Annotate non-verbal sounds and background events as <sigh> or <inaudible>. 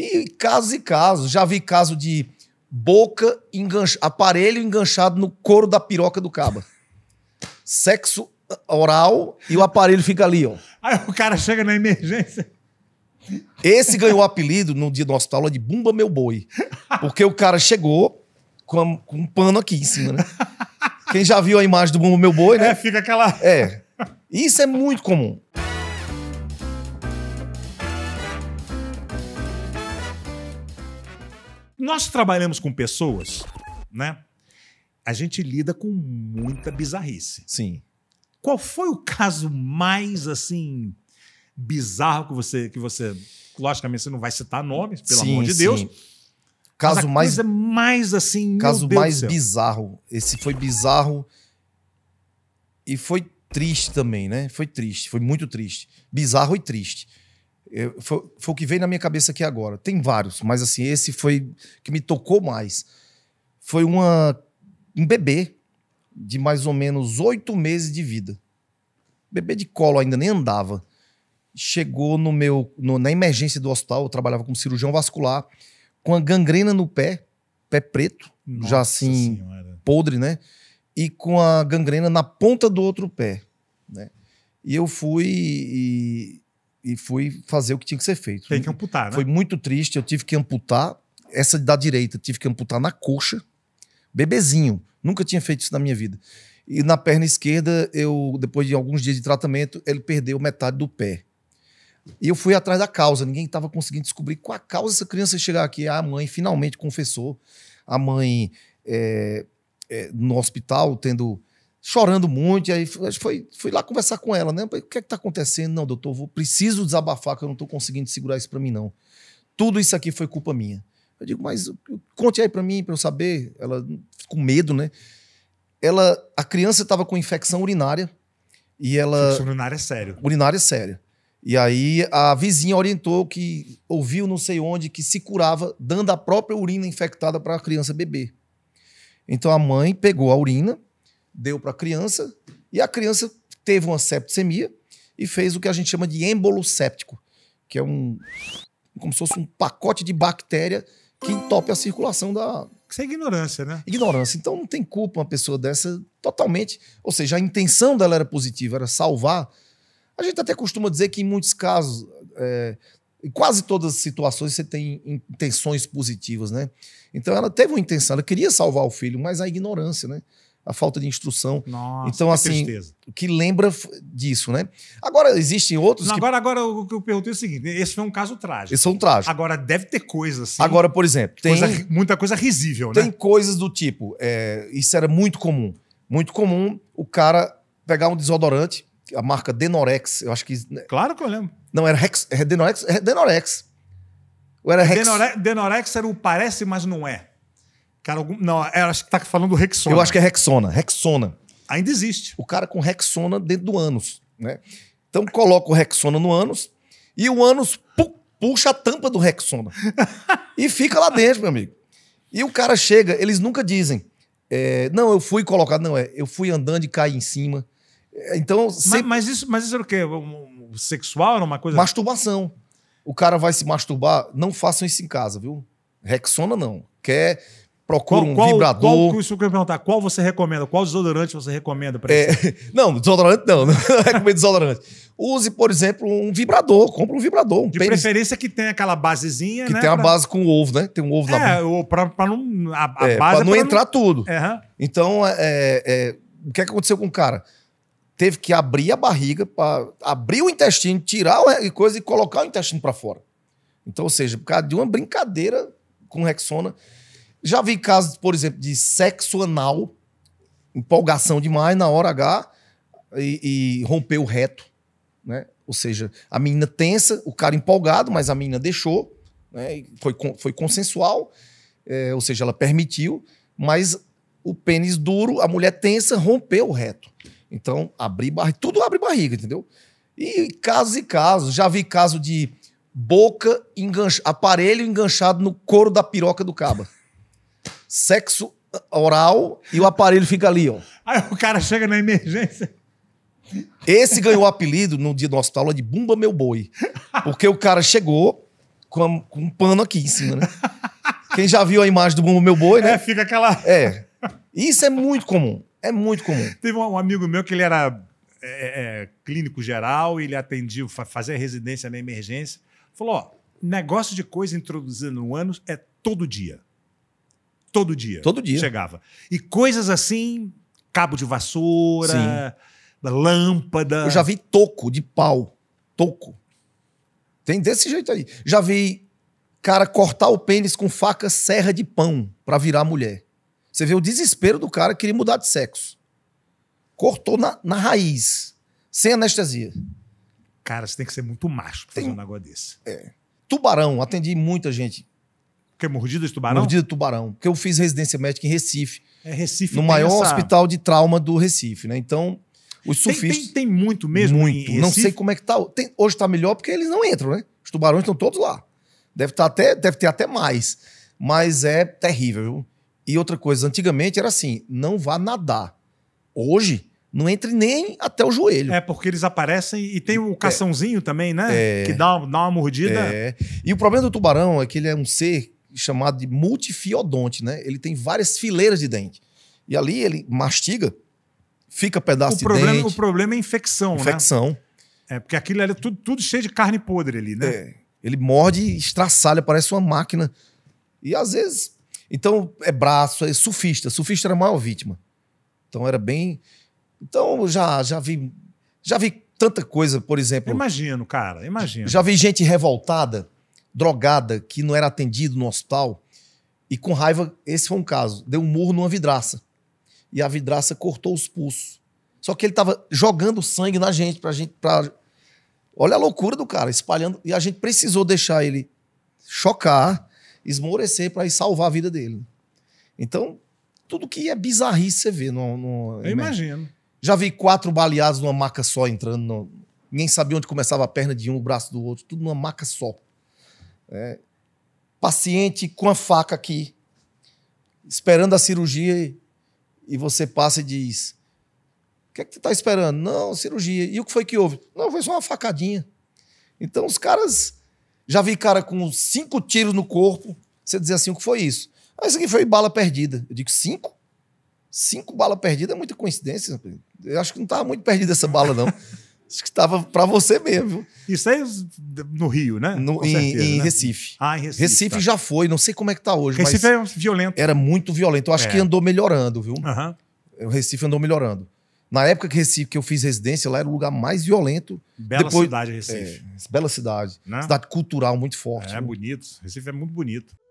E casos e casos. Já vi caso de boca, enganch... aparelho enganchado no couro da piroca do caba. Sexo oral e o aparelho fica ali, ó. Aí o cara chega na emergência. Esse ganhou o apelido no dia do hospital de Bumba Meu Boi. Porque o cara chegou com, a, com um pano aqui em cima, né? Quem já viu a imagem do Bumba Meu Boi, né? É, fica aquela. É. Isso é muito comum. Nós trabalhamos com pessoas, né? A gente lida com muita bizarrice. Sim. Qual foi o caso mais assim bizarro que você que você logicamente você não vai citar nomes, pelo sim, amor de Deus. Sim. Caso mais mais assim, caso mais bizarro. Esse foi bizarro e foi triste também, né? Foi triste, foi muito triste. Bizarro e triste. É, foi, foi, o que veio na minha cabeça aqui agora. Tem vários, mas assim, esse foi que me tocou mais. Foi uma, um bebê de mais ou menos oito meses de vida. Bebê de colo ainda, nem andava. Chegou no meu no, na emergência do hospital, eu trabalhava como cirurgião vascular, com a gangrena no pé, pé preto, Nossa já assim, senhora. podre, né? E com a gangrena na ponta do outro pé, né? E eu fui e e fui fazer o que tinha que ser feito. Tem né? que amputar, né? Foi muito triste, eu tive que amputar essa da direita, tive que amputar na coxa. Bebezinho, nunca tinha feito isso na minha vida. E na perna esquerda, eu depois de alguns dias de tratamento, ele perdeu metade do pé. E eu fui atrás da causa, ninguém estava conseguindo descobrir qual a causa dessa criança chegar aqui. Ah, a mãe finalmente confessou. A mãe é, é, no hospital, tendo chorando muito. E aí foi, fui lá conversar com ela, né? O que é que tá acontecendo? Não, doutor, vou, preciso desabafar que eu não tô conseguindo segurar isso para mim, não. Tudo isso aqui foi culpa minha. Eu digo, mas conte aí para mim, para eu saber. Ela, com medo, né? Ela, a criança estava com infecção urinária e ela... Infecção urinária é sério. Urinária é séria. E aí a vizinha orientou que ouviu não sei onde que se curava dando a própria urina infectada para a criança beber. Então a mãe pegou a urina deu para a criança e a criança teve uma septicemia e fez o que a gente chama de êmbolo séptico, que é um como se fosse um pacote de bactéria que entope a circulação da. Isso é ignorância, né? Ignorância. Então não tem culpa uma pessoa dessa totalmente. Ou seja, a intenção dela era positiva, era salvar. A gente até costuma dizer que em muitos casos, é, em quase todas as situações, você tem intenções positivas, né? Então ela teve uma intenção, ela queria salvar o filho, mas a ignorância, né? a falta de instrução. Nossa, então, assim, o que lembra disso, né? Agora, existem outros. Não, que... Agora, agora, o que eu perguntei é o seguinte: esse foi um caso trágico. Esse é um trágico. Agora, deve ter coisas assim. Agora, por exemplo, tem. Coisa, muita coisa risível, tem né? Tem coisas do tipo. É, isso era muito comum. Muito comum o cara pegar um desodorante, a marca Denorex, eu acho que. Né? Claro que eu lembro. Não, era Rex, é Denorex, é Denorex. era Rex. Denorex, Denorex era o parece, mas não é. Cara, algum, não, é, acho que tá falando do Rexona. Eu acho que é Rexona. Rexona. Ainda existe. O cara com Rexona dentro do ânus, né? Então coloca o Rexona no ânus e o ânus pu puxa a tampa do Rexona. e fica lá dentro, meu amigo. E o cara chega, eles nunca dizem, é, não, eu fui colocado, não, é, eu fui andando e caí em cima. É, então, sempre... mas, mas, isso, mas isso era o quê? o sexual era uma coisa? Masturbação. O cara vai se masturbar, não façam isso em casa, viu? Rexona não. Quer procura qual, um qual, vibrador. Qual, isso que eu perguntar, qual você recomenda? Qual desodorante você recomenda para é, <laughs> Não, desodorante não, <laughs> não recomendo desodorante. Use, por exemplo, um vibrador, compra um vibrador. Um De pênis, preferência que tenha aquela basezinha, Que né, tem pra... a base com ovo, né? Tem um ovo é, mão. É, para não... A, a é, é pra não entrar não... tudo. Uhum. Então, é, é, é, o que, é que aconteceu com o cara? Teve que abrir a barriga, para abrir o intestino, tirar o coisa e colocar o intestino para fora. Então, ou seja, por causa de uma brincadeira com Rexona. Já vi casos, por exemplo, de sexo anal, empolgação demais na hora H e, e rompeu o reto, né? Ou seja, a menina tensa, o cara empolgado, mas a menina deixou, né? foi, foi consensual, é, ou seja, ela permitiu, mas o pênis duro, a mulher tensa, rompeu o reto. Então, abrir barriga, tudo abre barriga, entendeu? E casos e casos. Já vi caso de boca enganchada, aparelho enganchado no couro da piroca do caba sexo oral e o aparelho fica ali, ó. Aí o cara chega na emergência. Esse ganhou o apelido no dia do hospital aula de Bumba Meu Boi. Porque o cara chegou com, a, com, um pano aqui em cima, né? Quem já viu a imagem do Bumba Meu Boi, né? É, fica aquela. É. Isso é muito comum. É muito comum. Teve um amigo meu que ele era é, é, clínico geral, ele atendia, fazia residência na emergência. Falou: ó, negócio de coisa introduzindo no ânus é todo dia. Todo dia. Todo dia. Chegava. E coisas assim, cabo de vassoura, Sim. lâmpada. Eu já vi toco de pau. Toco. Tem desse jeito aí. Já vi cara cortar o pênis com faca serra de pão para virar mulher. Você vê o desespero do cara que queria mudar de sexo. Cortou na, na raiz, sem anestesia. Cara, você tem que ser muito macho pra tem... fazer um negócio desse. É. Tubarão, atendi muita gente que mordida de tubarão? Mordida de tubarão. Porque eu fiz residência médica em Recife. É Recife. No maior essa... hospital de trauma do Recife, né? Então, os surfistas. Tem, tem, tem muito mesmo? Muito. Não sei como é que tá. Tem, hoje tá melhor porque eles não entram, né? Os tubarões estão todos lá. Deve, tá até, deve ter até mais. Mas é terrível, E outra coisa, antigamente era assim: não vá nadar. Hoje, não entre nem até o joelho. É, porque eles aparecem e tem o é. caçãozinho é, também, né? É, que dá, dá uma mordida. É. E o problema do tubarão é que ele é um ser chamado de multifiodonte, né? Ele tem várias fileiras de dente. E ali ele mastiga, fica pedaço o de problema, dente. O problema é infecção, infecção. né? Infecção. É, porque aquilo era é tudo, tudo cheio de carne podre ali, né? É. Ele morde e estraçalha, parece uma máquina. E às vezes. Então, é braço, é sufista. Sufista era a maior vítima. Então, era bem. Então, já, já vi. Já vi tanta coisa, por exemplo. Imagino, cara, imagino. Já vi gente revoltada drogada que não era atendido no hospital. E com raiva, esse foi um caso. Deu um murro numa vidraça. E a vidraça cortou os pulsos. Só que ele tava jogando sangue na gente, pra gente. Pra... Olha a loucura do cara, espalhando. E a gente precisou deixar ele chocar, esmorecer para ir salvar a vida dele. Então, tudo que é bizarrice você vê no. no Eu imagino. Já vi quatro baleados numa maca só entrando. No... Ninguém sabia onde começava a perna de um, o braço do outro, tudo numa maca só né, paciente com a faca aqui, esperando a cirurgia, e você passa e diz: O que é que tu está esperando? Não, cirurgia. E o que foi que houve? Não, foi só uma facadinha. Então os caras. Já vi cara com cinco tiros no corpo, você dizer assim: O que foi isso? Ah, isso aqui foi bala perdida. Eu digo: Cinco? Cinco balas perdidas é muita coincidência. Eu acho que não estava muito perdida essa bala, não. Acho que estava para você mesmo. Isso aí no Rio, né? No, em, certeza, em né? Recife. Ah, em Recife. Recife tá. já foi, não sei como é que está hoje. Recife é violento. Era muito violento. Eu acho é. que andou melhorando, viu? Uhum. O Recife andou melhorando. Na época que, Recife, que eu fiz residência, lá era o lugar mais violento. Bela Depois, cidade, Recife. É, bela cidade. Né? Cidade cultural muito forte. É, bonito. Recife é muito bonito.